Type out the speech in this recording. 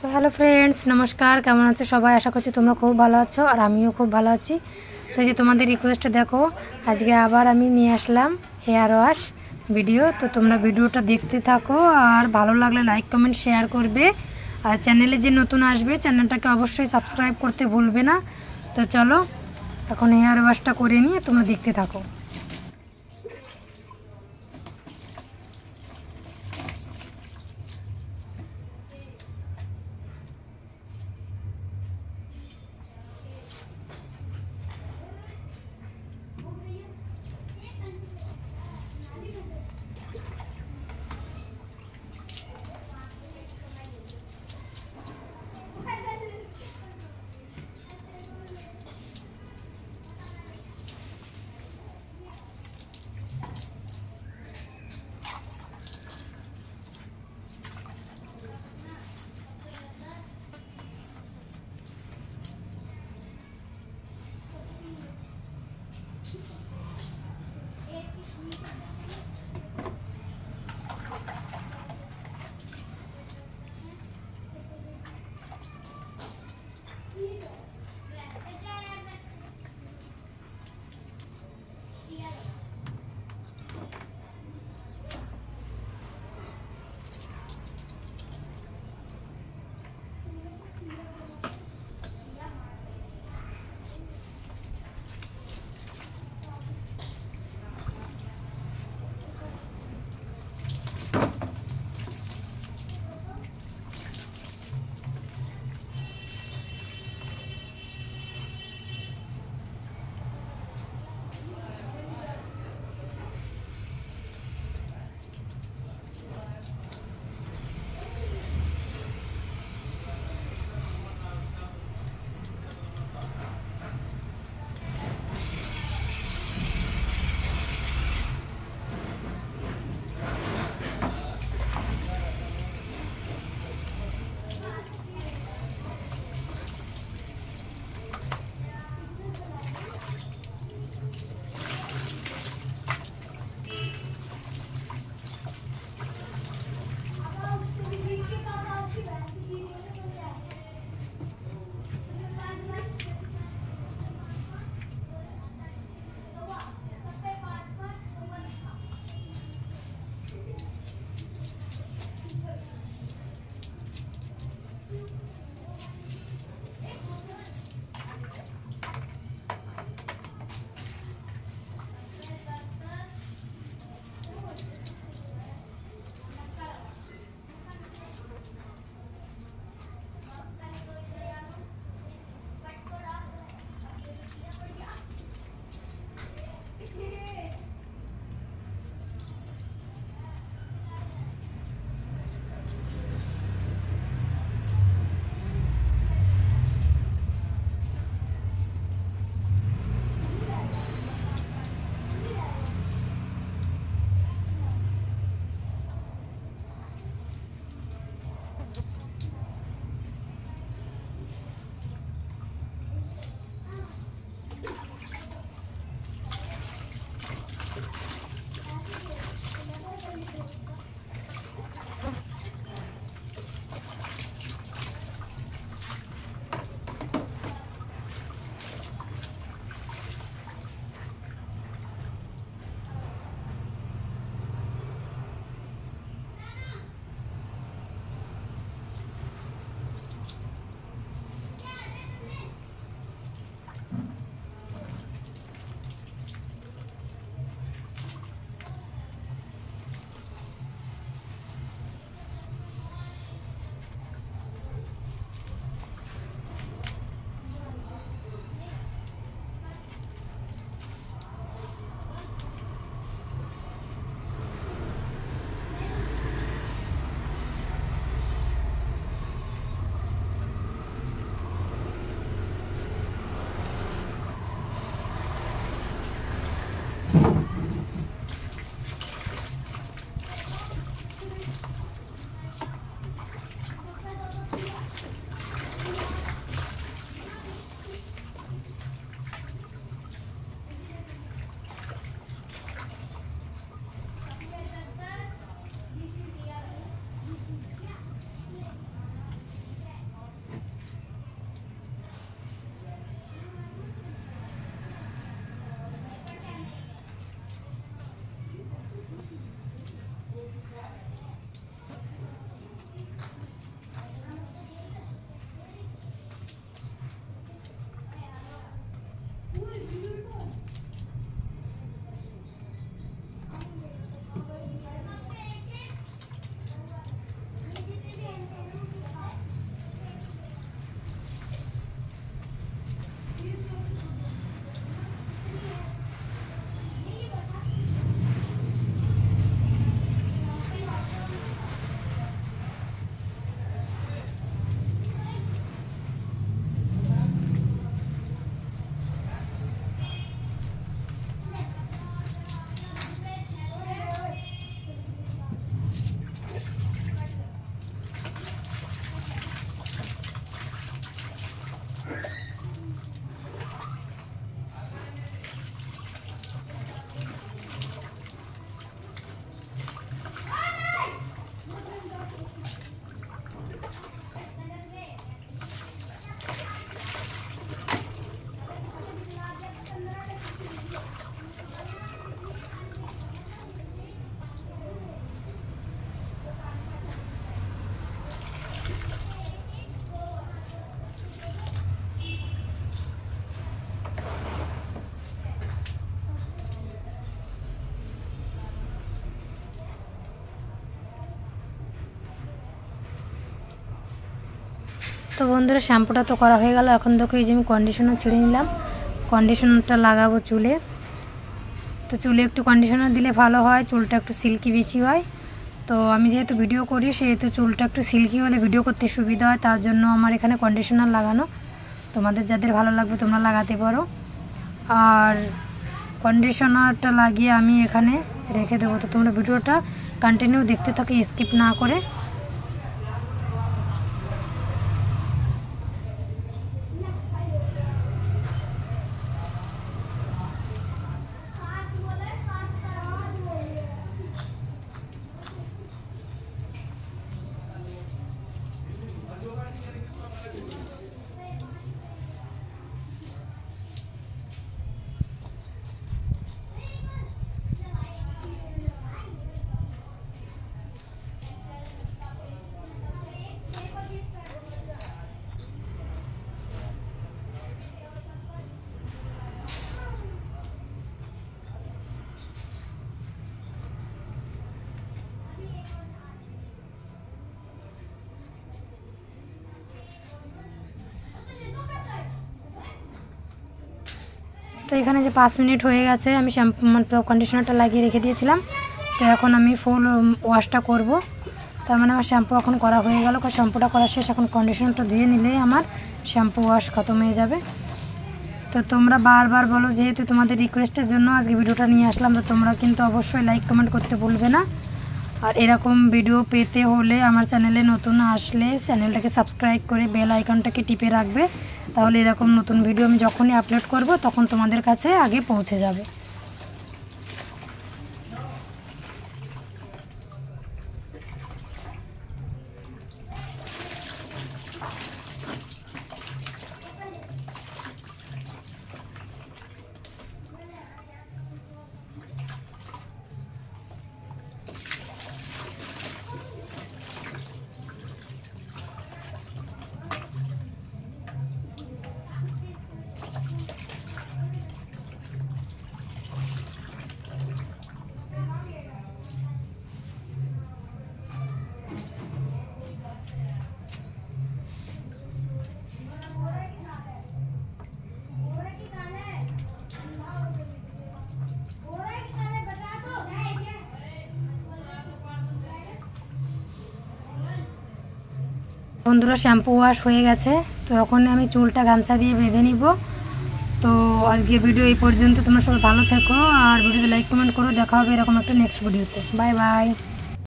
তো hello friends নমস্কার কেমন আছো সবাই আশা করছি তোমরা খুব ভালো আছো আর আমিও খুব ভালো আছি তো যে তোমাদের রিকোয়েস্ট দেখো আজকে আবার আমি নিয়ে আসলাম হেয়ার ওয়াশ ভিডিও তো তোমরা ভিডিওটা দেখতে থাকো আর ভালো লাগলে লাইক কমেন্ট শেয়ার করবে আর চ্যানেলে যে নতুন আসবে চ্যানেলটাকে অবশ্যই সাবস্ক্রাইব করতে ভুলবে না তো চলো এখন হেয়ার ওয়াশটা করে নিয়ে তোমরা দেখতে থাকো তো বন্ধুরা শ্যাম্পুটা তো করা হয়ে গেল এখন তোকে এই যে আমি কন্ডিশনার ছেড়ে নিলাম কন্ডিশনারটা লাগাবো চুলে তো চুলে একটু কন্ডিশনার দিলে ভালো হয় চুলটা একটু সিল্কি বেশি হয় তো আমি যেহেতু ভিডিও করি সেহেতু চুলটা একটু সিল্কি হলে ভিডিও করতে সুবিধা হয় তার জন্য আমার এখানে কন্ডিশনার লাগানো তোমাদের যাদের ভালো লাগবে তোমরা লাগাতে পারো আর কন্ডিশনারটা লাগিয়ে আমি এখানে রেখে দেবো তো তোমরা ভিডিওটা কন্টিনিউ দেখতে থাকো স্কিপ না করে তো এখানে যে পাঁচ মিনিট হয়ে গেছে আমি শ্যাম্পু মতো মানে কন্ডিশনারটা লাগিয়ে রেখে দিয়েছিলাম তো এখন আমি ফুল ওয়াশটা করব তার মানে আমার শ্যাম্পু এখন করা হয়ে গেল শ্যাম্পুটা করা শেষ এখন কন্ডিশনারটা দিয়ে নিলেই আমার শ্যাম্পু ওয়াশ খতম হয়ে যাবে তো তোমরা বারবার বলো যেহেতু তোমাদের রিকোয়েস্টের জন্য আজকে ভিডিওটা নিয়ে আসলাম তো তোমরা কিন্তু অবশ্যই লাইক কমেন্ট করতে ভুলবে না আর এরকম ভিডিও পেতে হলে আমার চ্যানেলে নতুন আসলে চ্যানেলটাকে সাবস্ক্রাইব করে বেল আইকনটাকে টিপে রাখবে তাহলে এরকম নতুন ভিডিও আমি যখনই আপলোড করব তখন তোমাদের কাছে আগে পৌঁছে যাবে বন্ধুরা শ্যাম্পু ওয়াশ হয়ে গেছে তো এখন আমি চুলটা গামছা দিয়ে বেঁধে নিব তো আজকে ভিডিও এই পর্যন্ত তোমরা সবাই ভালো থেকো আর ভিডিওতে লাইক কমেন্ট করো দেখা হবে এরকম একটা নেক্সট ভিডিওতে বাই বাই